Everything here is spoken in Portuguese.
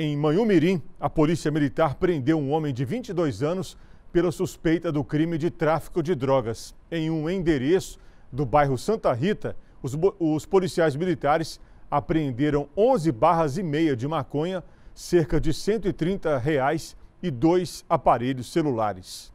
Em Manhumirim, a polícia militar prendeu um homem de 22 anos pela suspeita do crime de tráfico de drogas. Em um endereço do bairro Santa Rita, os, os policiais militares apreenderam 11 barras e meia de maconha, cerca de 130 reais e dois aparelhos celulares.